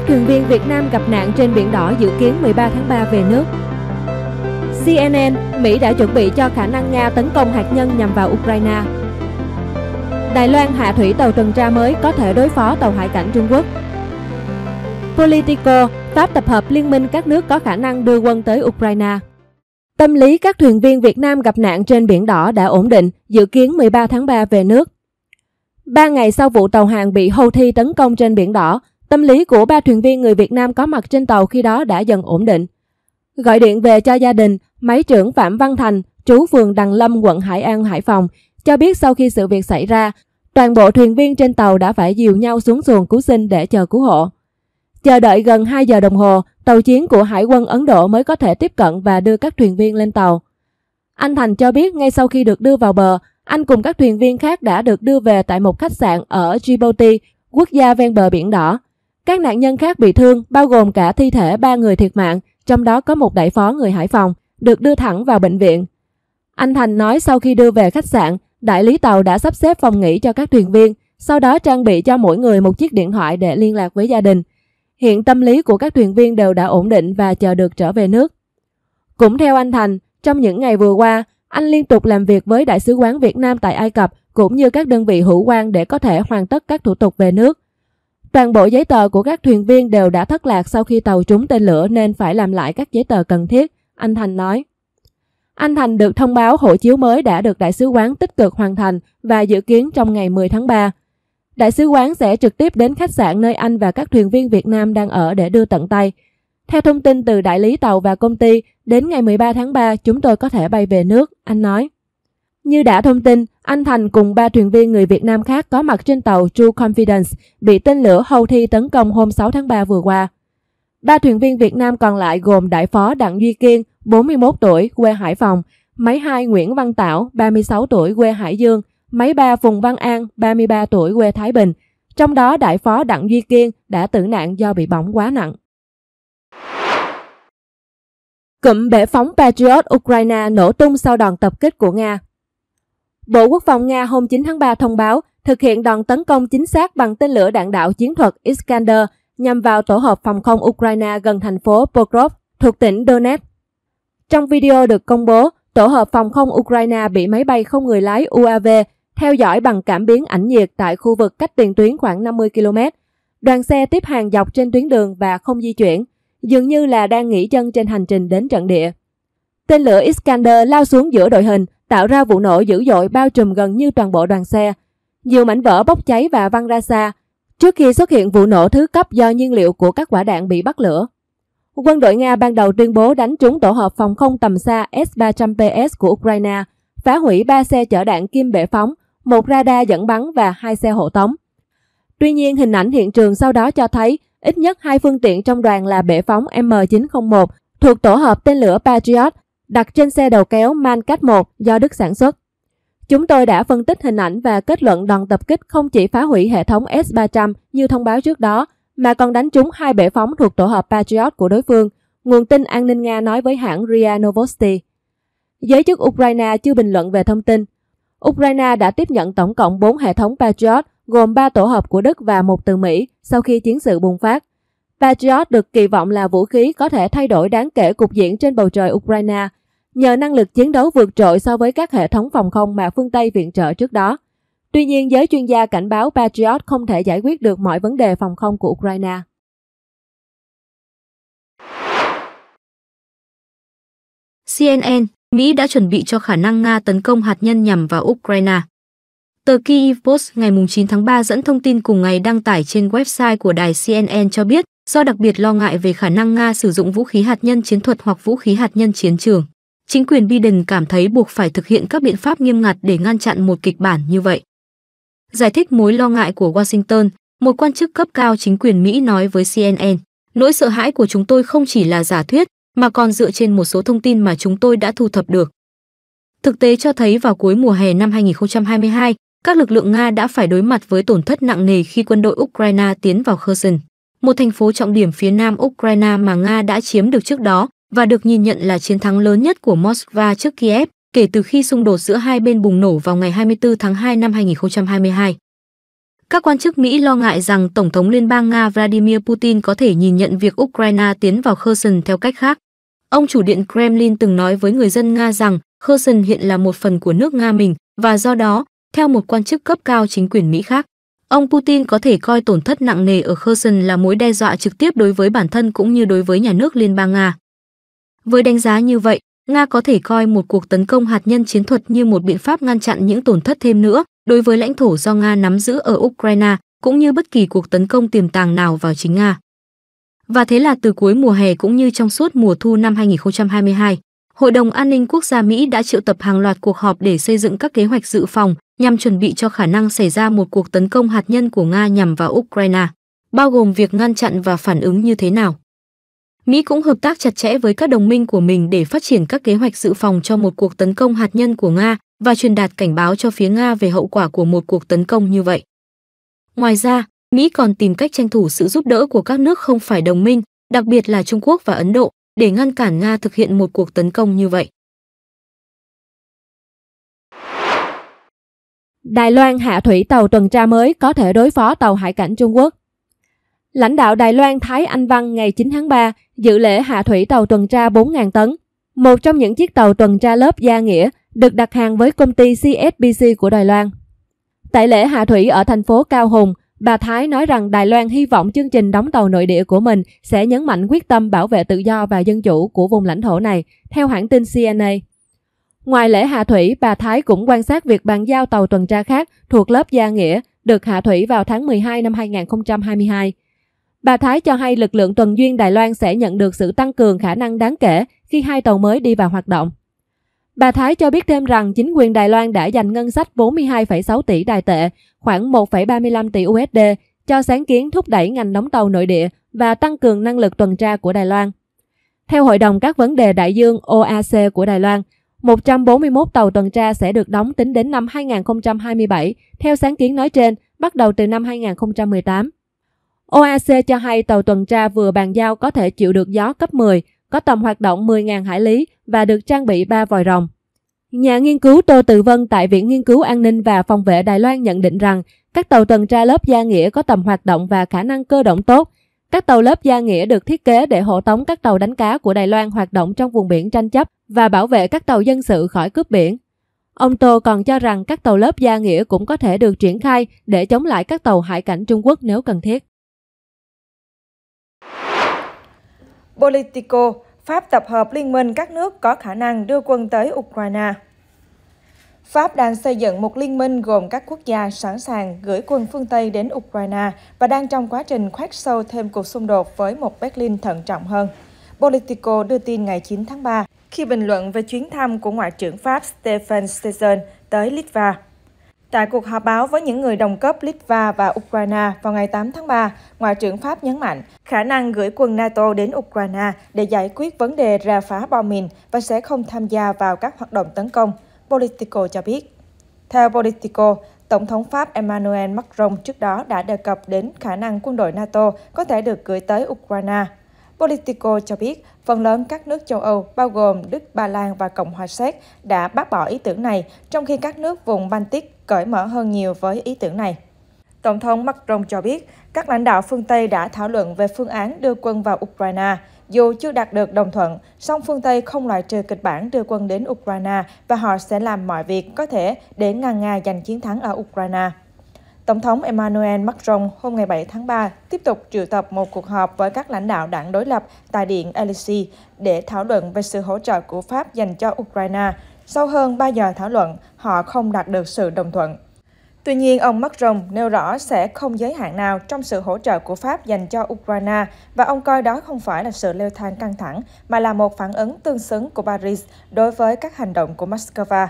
Các thuyền viên Việt Nam gặp nạn trên biển đỏ dự kiến 13 tháng 3 về nước. CNN, Mỹ đã chuẩn bị cho khả năng Nga tấn công hạt nhân nhằm vào Ukraine. Đài Loan hạ thủy tàu tuần tra mới có thể đối phó tàu hải cảnh Trung Quốc. Politico, Pháp tập hợp liên minh các nước có khả năng đưa quân tới Ukraine. Tâm lý các thuyền viên Việt Nam gặp nạn trên biển đỏ đã ổn định, dự kiến 13 tháng 3 về nước. Ba ngày sau vụ tàu hàng bị Houthi tấn công trên biển đỏ, Tâm lý của ba thuyền viên người Việt Nam có mặt trên tàu khi đó đã dần ổn định. Gọi điện về cho gia đình, máy trưởng Phạm Văn Thành, trú phường Đằng Lâm, quận Hải An, Hải Phòng, cho biết sau khi sự việc xảy ra, toàn bộ thuyền viên trên tàu đã phải dìu nhau xuống xuồng cứu sinh để chờ cứu hộ. Chờ đợi gần 2 giờ đồng hồ, tàu chiến của Hải quân Ấn Độ mới có thể tiếp cận và đưa các thuyền viên lên tàu. Anh Thành cho biết ngay sau khi được đưa vào bờ, anh cùng các thuyền viên khác đã được đưa về tại một khách sạn ở Djibouti, quốc gia ven bờ Biển Đỏ, các nạn nhân khác bị thương, bao gồm cả thi thể ba người thiệt mạng, trong đó có một đại phó người Hải Phòng, được đưa thẳng vào bệnh viện. Anh Thành nói sau khi đưa về khách sạn, đại lý tàu đã sắp xếp phòng nghỉ cho các thuyền viên, sau đó trang bị cho mỗi người một chiếc điện thoại để liên lạc với gia đình. Hiện tâm lý của các thuyền viên đều đã ổn định và chờ được trở về nước. Cũng theo anh Thành, trong những ngày vừa qua, anh liên tục làm việc với Đại sứ quán Việt Nam tại Ai Cập cũng như các đơn vị hữu quan để có thể hoàn tất các thủ tục về nước. Toàn bộ giấy tờ của các thuyền viên đều đã thất lạc sau khi tàu trúng tên lửa nên phải làm lại các giấy tờ cần thiết, anh Thành nói. Anh Thành được thông báo hộ chiếu mới đã được Đại sứ quán tích cực hoàn thành và dự kiến trong ngày 10 tháng 3. Đại sứ quán sẽ trực tiếp đến khách sạn nơi anh và các thuyền viên Việt Nam đang ở để đưa tận tay. Theo thông tin từ đại lý tàu và công ty, đến ngày 13 tháng 3 chúng tôi có thể bay về nước, anh nói. Như đã thông tin, anh Thành cùng ba thuyền viên người Việt Nam khác có mặt trên tàu True Confidence bị tên lửa hầu thi tấn công hôm 6 tháng 3 vừa qua. Ba thuyền viên Việt Nam còn lại gồm Đại phó Đặng Duy Kiên, 41 tuổi, quê Hải Phòng, máy 2 Nguyễn Văn Tảo, 36 tuổi, quê Hải Dương, máy 3 Phùng Văn An, 33 tuổi, quê Thái Bình. Trong đó Đại phó Đặng Duy Kiên đã tử nạn do bị bỏng quá nặng. Cụm bể phóng Patriot Ukraine nổ tung sau đòn tập kích của Nga Bộ Quốc phòng Nga hôm 9 tháng 3 thông báo thực hiện đòn tấn công chính xác bằng tên lửa đạn đạo chiến thuật Iskander nhằm vào tổ hợp phòng không Ukraine gần thành phố Pokrov thuộc tỉnh Donetsk. Trong video được công bố, tổ hợp phòng không Ukraine bị máy bay không người lái UAV theo dõi bằng cảm biến ảnh nhiệt tại khu vực cách tiền tuyến khoảng 50 km. Đoàn xe tiếp hàng dọc trên tuyến đường và không di chuyển, dường như là đang nghỉ chân trên hành trình đến trận địa. Tên lửa Iskander lao xuống giữa đội hình tạo ra vụ nổ dữ dội bao trùm gần như toàn bộ đoàn xe. Nhiều mảnh vỡ bốc cháy và văng ra xa trước khi xuất hiện vụ nổ thứ cấp do nhiên liệu của các quả đạn bị bắt lửa. Quân đội Nga ban đầu tuyên bố đánh trúng tổ hợp phòng không tầm xa S-300PS của Ukraine, phá hủy 3 xe chở đạn kim bể phóng, một radar dẫn bắn và hai xe hộ tống. Tuy nhiên, hình ảnh hiện trường sau đó cho thấy ít nhất hai phương tiện trong đoàn là bể phóng M901 thuộc tổ hợp tên lửa Patriot đặt trên xe đầu kéo MAN Mancat 1 do Đức sản xuất. Chúng tôi đã phân tích hình ảnh và kết luận đòn tập kích không chỉ phá hủy hệ thống S-300 như thông báo trước đó, mà còn đánh trúng hai bể phóng thuộc tổ hợp Patriot của đối phương, nguồn tin an ninh Nga nói với hãng RIA Novosti. Giới chức Ukraine chưa bình luận về thông tin. Ukraine đã tiếp nhận tổng cộng 4 hệ thống Patriot, gồm 3 tổ hợp của Đức và một từ Mỹ sau khi chiến sự bùng phát. Patriot được kỳ vọng là vũ khí có thể thay đổi đáng kể cục diện trên bầu trời Ukraine – nhờ năng lực chiến đấu vượt trội so với các hệ thống phòng không mà phương Tây viện trợ trước đó. Tuy nhiên, giới chuyên gia cảnh báo Patriot không thể giải quyết được mọi vấn đề phòng không của Ukraine. CNN, Mỹ đã chuẩn bị cho khả năng Nga tấn công hạt nhân nhằm vào Ukraine. Tờ Kyiv Post ngày 9 tháng 3 dẫn thông tin cùng ngày đăng tải trên website của đài CNN cho biết, do đặc biệt lo ngại về khả năng Nga sử dụng vũ khí hạt nhân chiến thuật hoặc vũ khí hạt nhân chiến trường, chính quyền Biden cảm thấy buộc phải thực hiện các biện pháp nghiêm ngặt để ngăn chặn một kịch bản như vậy. Giải thích mối lo ngại của Washington, một quan chức cấp cao chính quyền Mỹ nói với CNN, nỗi sợ hãi của chúng tôi không chỉ là giả thuyết, mà còn dựa trên một số thông tin mà chúng tôi đã thu thập được. Thực tế cho thấy vào cuối mùa hè năm 2022, các lực lượng Nga đã phải đối mặt với tổn thất nặng nề khi quân đội Ukraine tiến vào Kherson, một thành phố trọng điểm phía nam Ukraine mà Nga đã chiếm được trước đó, và được nhìn nhận là chiến thắng lớn nhất của Moscow trước Kiev kể từ khi xung đột giữa hai bên bùng nổ vào ngày 24 tháng 2 năm 2022. Các quan chức Mỹ lo ngại rằng Tổng thống Liên bang Nga Vladimir Putin có thể nhìn nhận việc Ukraine tiến vào Kherson theo cách khác. Ông chủ điện Kremlin từng nói với người dân Nga rằng Kherson hiện là một phần của nước Nga mình và do đó, theo một quan chức cấp cao chính quyền Mỹ khác, ông Putin có thể coi tổn thất nặng nề ở Kherson là mối đe dọa trực tiếp đối với bản thân cũng như đối với nhà nước Liên bang Nga. Với đánh giá như vậy, Nga có thể coi một cuộc tấn công hạt nhân chiến thuật như một biện pháp ngăn chặn những tổn thất thêm nữa đối với lãnh thổ do Nga nắm giữ ở Ukraine, cũng như bất kỳ cuộc tấn công tiềm tàng nào vào chính Nga. Và thế là từ cuối mùa hè cũng như trong suốt mùa thu năm 2022, Hội đồng An ninh Quốc gia Mỹ đã triệu tập hàng loạt cuộc họp để xây dựng các kế hoạch dự phòng nhằm chuẩn bị cho khả năng xảy ra một cuộc tấn công hạt nhân của Nga nhằm vào Ukraine, bao gồm việc ngăn chặn và phản ứng như thế nào. Mỹ cũng hợp tác chặt chẽ với các đồng minh của mình để phát triển các kế hoạch dự phòng cho một cuộc tấn công hạt nhân của Nga và truyền đạt cảnh báo cho phía Nga về hậu quả của một cuộc tấn công như vậy. Ngoài ra, Mỹ còn tìm cách tranh thủ sự giúp đỡ của các nước không phải đồng minh, đặc biệt là Trung Quốc và Ấn Độ, để ngăn cản Nga thực hiện một cuộc tấn công như vậy. Đài Loan hạ thủy tàu tuần tra mới có thể đối phó tàu hải cảnh Trung Quốc. Lãnh đạo Đài Loan Thái Anh Văn ngày 9 tháng 3 dự lễ hạ thủy tàu tuần tra 4.000 tấn, một trong những chiếc tàu tuần tra lớp Gia Nghĩa được đặt hàng với công ty CSBC của Đài Loan. Tại lễ hạ thủy ở thành phố Cao Hùng, bà Thái nói rằng Đài Loan hy vọng chương trình đóng tàu nội địa của mình sẽ nhấn mạnh quyết tâm bảo vệ tự do và dân chủ của vùng lãnh thổ này, theo hãng tin CNA. Ngoài lễ hạ thủy, bà Thái cũng quan sát việc bàn giao tàu tuần tra khác thuộc lớp Gia Nghĩa được hạ thủy vào tháng 12 năm 2022. Bà Thái cho hay lực lượng tuần duyên Đài Loan sẽ nhận được sự tăng cường khả năng đáng kể khi hai tàu mới đi vào hoạt động. Bà Thái cho biết thêm rằng chính quyền Đài Loan đã dành ngân sách 42,6 tỷ đài tệ, khoảng 1,35 tỷ USD cho sáng kiến thúc đẩy ngành đóng tàu nội địa và tăng cường năng lực tuần tra của Đài Loan. Theo Hội đồng các vấn đề đại dương OAC của Đài Loan, 141 tàu tuần tra sẽ được đóng tính đến năm 2027 theo sáng kiến nói trên, bắt đầu từ năm 2018. OAC cho hay tàu tuần tra vừa bàn giao có thể chịu được gió cấp 10, có tầm hoạt động 10.000 hải lý và được trang bị 3 vòi rồng. Nhà nghiên cứu Tô Tự Vân tại Viện Nghiên cứu An ninh và Phòng vệ Đài Loan nhận định rằng các tàu tuần tra lớp Gia Nghĩa có tầm hoạt động và khả năng cơ động tốt. Các tàu lớp Gia Nghĩa được thiết kế để hộ tống các tàu đánh cá của Đài Loan hoạt động trong vùng biển tranh chấp và bảo vệ các tàu dân sự khỏi cướp biển. Ông Tô còn cho rằng các tàu lớp Gia Nghĩa cũng có thể được triển khai để chống lại các tàu hải cảnh Trung Quốc nếu cần thiết. Politico, Pháp tập hợp liên minh các nước có khả năng đưa quân tới Ukraine. Pháp đang xây dựng một liên minh gồm các quốc gia sẵn sàng gửi quân phương Tây đến Ukraine và đang trong quá trình khoét sâu thêm cuộc xung đột với một Berlin thận trọng hơn. Politico đưa tin ngày 9 tháng 3 khi bình luận về chuyến thăm của Ngoại trưởng Pháp Stephen Sejon tới Litva. Tại cuộc họp báo với những người đồng cấp Litva và Ukraine vào ngày 8 tháng 3, Ngoại trưởng Pháp nhấn mạnh khả năng gửi quân NATO đến Ukraine để giải quyết vấn đề ra phá bom mìn và sẽ không tham gia vào các hoạt động tấn công, Politico cho biết. Theo Politico, Tổng thống Pháp Emmanuel Macron trước đó đã đề cập đến khả năng quân đội NATO có thể được gửi tới Ukraine. Politico cho biết, phần lớn các nước châu Âu, bao gồm Đức, Ba Lan và Cộng hòa Séc, đã bác bỏ ý tưởng này, trong khi các nước vùng Baltic cởi mở hơn nhiều với ý tưởng này. Tổng thống Macron cho biết, các lãnh đạo phương Tây đã thảo luận về phương án đưa quân vào Ukraine. Dù chưa đạt được đồng thuận, song phương Tây không loại trừ kịch bản đưa quân đến Ukraine và họ sẽ làm mọi việc có thể để ngăn Nga giành chiến thắng ở Ukraine. Tổng thống Emmanuel Macron hôm ngày 7 tháng 3 tiếp tục triệu tập một cuộc họp với các lãnh đạo đảng đối lập tại Điện Elysee để thảo luận về sự hỗ trợ của Pháp dành cho Ukraine, sau hơn 3 giờ thảo luận, họ không đạt được sự đồng thuận. Tuy nhiên, ông Macron nêu rõ sẽ không giới hạn nào trong sự hỗ trợ của Pháp dành cho Ukraine và ông coi đó không phải là sự leo thang căng thẳng mà là một phản ứng tương xứng của Paris đối với các hành động của Moscow.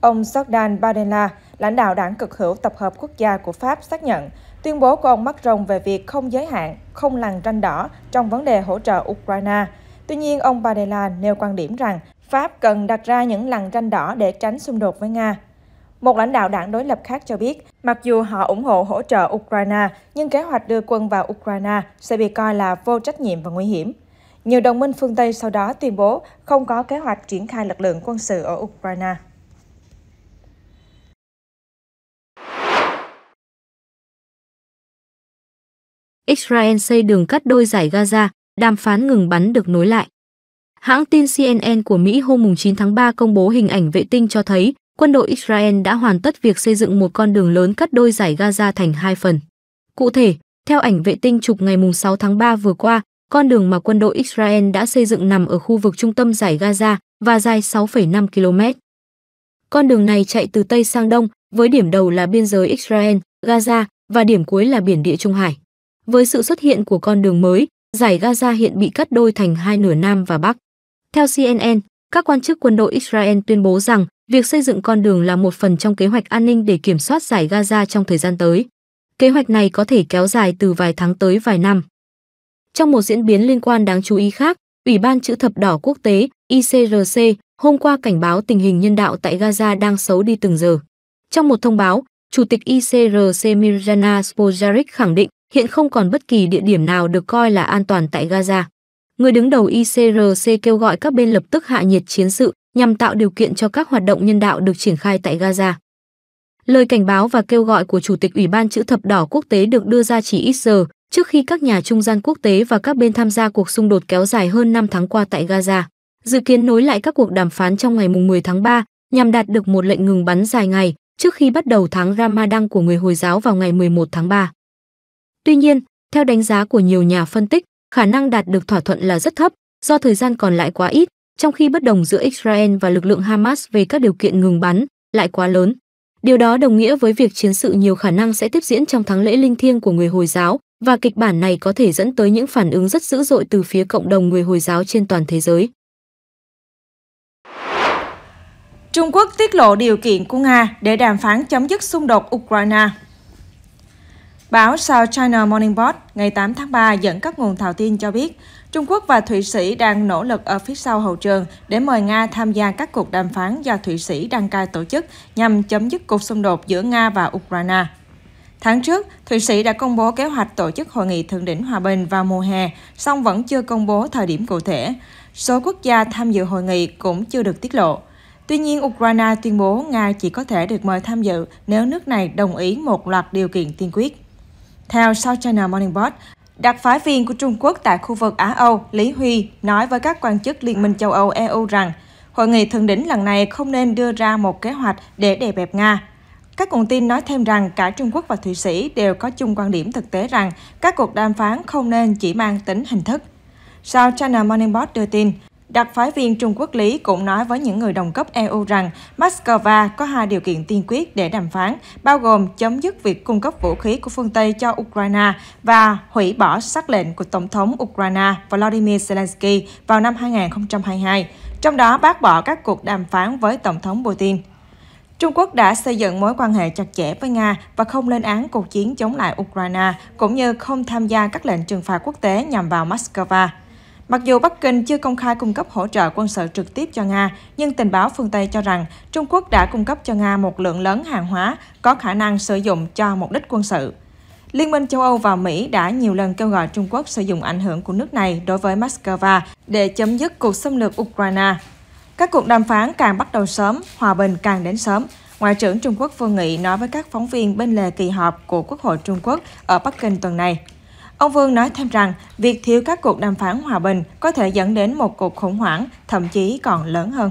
Ông Jordan Bardella, lãnh đạo đảng cực hữu tập hợp quốc gia của Pháp xác nhận, tuyên bố của ông Macron về việc không giới hạn, không lằn ranh đỏ trong vấn đề hỗ trợ Ukraine. Tuy nhiên, ông Bardella nêu quan điểm rằng Pháp cần đặt ra những lằn ranh đỏ để tránh xung đột với Nga. Một lãnh đạo đảng đối lập khác cho biết, mặc dù họ ủng hộ hỗ trợ Ukraine, nhưng kế hoạch đưa quân vào Ukraine sẽ bị coi là vô trách nhiệm và nguy hiểm. Nhiều đồng minh phương Tây sau đó tuyên bố không có kế hoạch triển khai lực lượng quân sự ở Ukraine. Israel xây đường cắt đôi giải Gaza, đàm phán ngừng bắn được nối lại. Hãng tin CNN của Mỹ hôm 9 tháng 3 công bố hình ảnh vệ tinh cho thấy quân đội Israel đã hoàn tất việc xây dựng một con đường lớn cắt đôi giải Gaza thành hai phần. Cụ thể, theo ảnh vệ tinh chụp ngày 6 tháng 3 vừa qua, con đường mà quân đội Israel đã xây dựng nằm ở khu vực trung tâm giải Gaza và dài 6,5 km. Con đường này chạy từ Tây sang Đông, với điểm đầu là biên giới Israel, Gaza và điểm cuối là biển địa Trung Hải. Với sự xuất hiện của con đường mới, giải Gaza hiện bị cắt đôi thành hai nửa Nam và Bắc. Theo CNN, các quan chức quân đội Israel tuyên bố rằng việc xây dựng con đường là một phần trong kế hoạch an ninh để kiểm soát giải Gaza trong thời gian tới. Kế hoạch này có thể kéo dài từ vài tháng tới vài năm. Trong một diễn biến liên quan đáng chú ý khác, Ủy ban Chữ thập đỏ quốc tế ICRC hôm qua cảnh báo tình hình nhân đạo tại Gaza đang xấu đi từng giờ. Trong một thông báo, Chủ tịch ICRC Mirjana Spojaric khẳng định hiện không còn bất kỳ địa điểm nào được coi là an toàn tại Gaza người đứng đầu ICRC kêu gọi các bên lập tức hạ nhiệt chiến sự nhằm tạo điều kiện cho các hoạt động nhân đạo được triển khai tại Gaza. Lời cảnh báo và kêu gọi của Chủ tịch Ủy ban Chữ Thập Đỏ Quốc tế được đưa ra chỉ ít giờ trước khi các nhà trung gian quốc tế và các bên tham gia cuộc xung đột kéo dài hơn 5 tháng qua tại Gaza, dự kiến nối lại các cuộc đàm phán trong ngày 10 tháng 3 nhằm đạt được một lệnh ngừng bắn dài ngày trước khi bắt đầu tháng Ramadan của người Hồi giáo vào ngày 11 tháng 3. Tuy nhiên, theo đánh giá của nhiều nhà phân tích, khả năng đạt được thỏa thuận là rất thấp do thời gian còn lại quá ít, trong khi bất đồng giữa Israel và lực lượng Hamas về các điều kiện ngừng bắn lại quá lớn. Điều đó đồng nghĩa với việc chiến sự nhiều khả năng sẽ tiếp diễn trong tháng lễ linh thiêng của người Hồi giáo và kịch bản này có thể dẫn tới những phản ứng rất dữ dội từ phía cộng đồng người Hồi giáo trên toàn thế giới. Trung Quốc tiết lộ điều kiện của Nga để đàm phán chấm dứt xung đột Ukraine. Báo South China Morning Post ngày 8 tháng 3 dẫn các nguồn thạo tin cho biết, Trung Quốc và Thụy Sĩ đang nỗ lực ở phía sau hậu trường để mời Nga tham gia các cuộc đàm phán do Thụy Sĩ đăng cai tổ chức nhằm chấm dứt cuộc xung đột giữa Nga và Ukraine. Tháng trước, Thụy Sĩ đã công bố kế hoạch tổ chức hội nghị thượng đỉnh hòa bình vào mùa hè, song vẫn chưa công bố thời điểm cụ thể. Số quốc gia tham dự hội nghị cũng chưa được tiết lộ. Tuy nhiên, Ukraine tuyên bố Nga chỉ có thể được mời tham dự nếu nước này đồng ý một loạt điều kiện tiên quyết. Theo South China Morning Post, đặc phái viên của Trung Quốc tại khu vực Á-Âu Lý Huy nói với các quan chức Liên minh châu Âu EU rằng hội nghị thượng đỉnh lần này không nên đưa ra một kế hoạch để đè bẹp Nga. Các nguồn tin nói thêm rằng cả Trung Quốc và Thụy Sĩ đều có chung quan điểm thực tế rằng các cuộc đàm phán không nên chỉ mang tính hình thức. South China Morning Post đưa tin, Đặc phái viên Trung Quốc Lý cũng nói với những người đồng cấp EU rằng Moscow có hai điều kiện tiên quyết để đàm phán, bao gồm chấm dứt việc cung cấp vũ khí của phương Tây cho Ukraine và hủy bỏ sắc lệnh của Tổng thống Ukraine Volodymyr Zelensky vào năm 2022, trong đó bác bỏ các cuộc đàm phán với Tổng thống Putin. Trung Quốc đã xây dựng mối quan hệ chặt chẽ với Nga và không lên án cuộc chiến chống lại Ukraine, cũng như không tham gia các lệnh trừng phạt quốc tế nhằm vào Moscow. Mặc dù Bắc Kinh chưa công khai cung cấp hỗ trợ quân sự trực tiếp cho Nga, nhưng tình báo phương Tây cho rằng Trung Quốc đã cung cấp cho Nga một lượng lớn hàng hóa có khả năng sử dụng cho mục đích quân sự. Liên minh châu Âu và Mỹ đã nhiều lần kêu gọi Trung Quốc sử dụng ảnh hưởng của nước này đối với Moscow để chấm dứt cuộc xâm lược Ukraine. Các cuộc đàm phán càng bắt đầu sớm, hòa bình càng đến sớm. Ngoại trưởng Trung Quốc Vương Nghị nói với các phóng viên bên lề kỳ họp của Quốc hội Trung Quốc ở Bắc Kinh tuần này. Ông Vương nói thêm rằng, việc thiếu các cuộc đàm phán hòa bình có thể dẫn đến một cuộc khủng hoảng, thậm chí còn lớn hơn.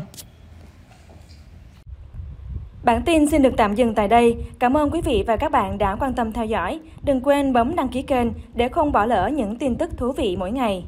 Bản tin xin được tạm dừng tại đây. Cảm ơn quý vị và các bạn đã quan tâm theo dõi. Đừng quên bấm đăng ký kênh để không bỏ lỡ những tin tức thú vị mỗi ngày.